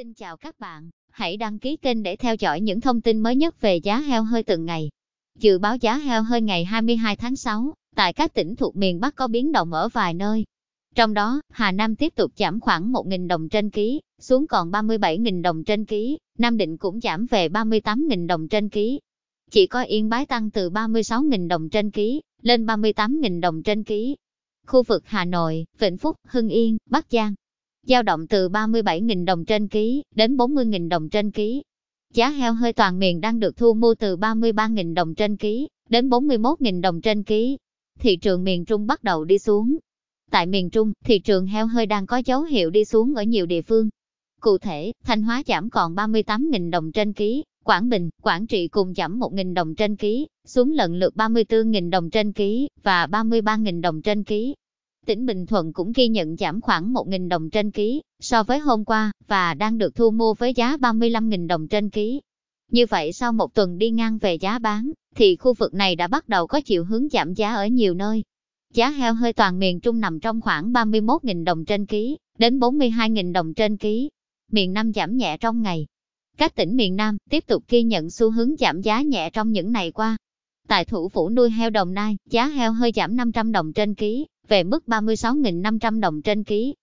Xin chào các bạn, hãy đăng ký kênh để theo dõi những thông tin mới nhất về giá heo hơi từng ngày. Dự báo giá heo hơi ngày 22 tháng 6, tại các tỉnh thuộc miền Bắc có biến động ở vài nơi. Trong đó, Hà Nam tiếp tục giảm khoảng 1.000 đồng trên ký, xuống còn 37.000 đồng trên ký, Nam Định cũng giảm về 38.000 đồng trên ký. Chỉ có Yên Bái tăng từ 36.000 đồng trên ký, lên 38.000 đồng trên ký. Khu vực Hà Nội, Vĩnh Phúc, Hưng Yên, Bắc Giang, giao động từ 37.000 đồng trên ký đến 40.000 đồng trên ký. Giá heo hơi toàn miền đang được thu mua từ 33.000 đồng trên ký đến 41.000 đồng trên ký. Thị trường miền Trung bắt đầu đi xuống. Tại miền Trung, thị trường heo hơi đang có dấu hiệu đi xuống ở nhiều địa phương. Cụ thể, Thanh Hóa giảm còn 38.000 đồng trên ký, Quảng Bình, Quảng Trị cùng giảm 1.000 đồng trên ký, xuống lần lượt 34.000 đồng trên ký và 33.000 đồng trên ký. Tỉnh Bình Thuận cũng ghi nhận giảm khoảng 1.000 đồng trên ký so với hôm qua và đang được thu mua với giá 35.000 đồng trên ký. Như vậy sau một tuần đi ngang về giá bán, thì khu vực này đã bắt đầu có chiều hướng giảm giá ở nhiều nơi. Giá heo hơi toàn miền Trung nằm trong khoảng 31.000 đồng trên ký, đến 42.000 đồng trên ký. Miền Nam giảm nhẹ trong ngày. Các tỉnh miền Nam tiếp tục ghi nhận xu hướng giảm giá nhẹ trong những ngày qua. Tại thủ phủ nuôi heo Đồng Nai, giá heo hơi giảm 500 đồng trên ký, về mức 36.500 đồng trên ký.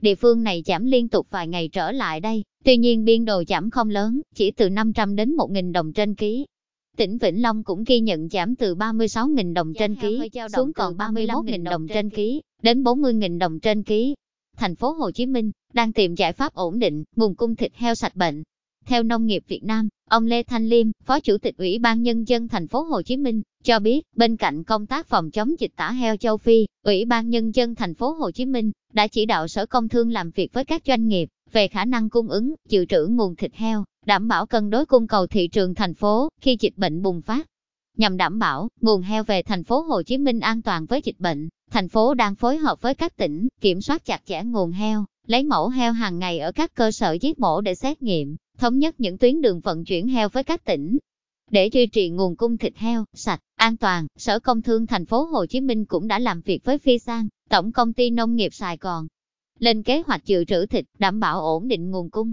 Địa phương này giảm liên tục vài ngày trở lại đây, tuy nhiên biên độ giảm không lớn, chỉ từ 500 đến 1.000 đồng trên ký. Tỉnh Vĩnh Long cũng ghi nhận giảm từ 36.000 đồng trên ký xuống còn 31.000 đồng trên ký, đến 40.000 đồng trên ký. Thành phố Hồ Chí Minh đang tìm giải pháp ổn định nguồn cung thịt heo sạch bệnh, theo Nông nghiệp Việt Nam, ông Lê Thanh Liêm, Phó Chủ tịch Ủy ban Nhân dân thành phố Hồ Chí Minh, cho biết, bên cạnh công tác phòng chống dịch tả heo châu Phi, Ủy ban Nhân dân thành phố Hồ Chí Minh đã chỉ đạo Sở Công Thương làm việc với các doanh nghiệp về khả năng cung ứng, dự trữ nguồn thịt heo, đảm bảo cân đối cung cầu thị trường thành phố khi dịch bệnh bùng phát. Nhằm đảm bảo nguồn heo về thành phố Hồ Chí Minh an toàn với dịch bệnh, thành phố đang phối hợp với các tỉnh kiểm soát chặt chẽ nguồn heo, lấy mẫu heo hàng ngày ở các cơ sở giết mổ để xét nghiệm, thống nhất những tuyến đường vận chuyển heo với các tỉnh. Để duy trì nguồn cung thịt heo sạch, an toàn, Sở Công Thương thành phố Hồ Chí Minh cũng đã làm việc với Phi Sang, Tổng công ty Nông nghiệp Sài Gòn, lên kế hoạch dự trữ thịt đảm bảo ổn định nguồn cung.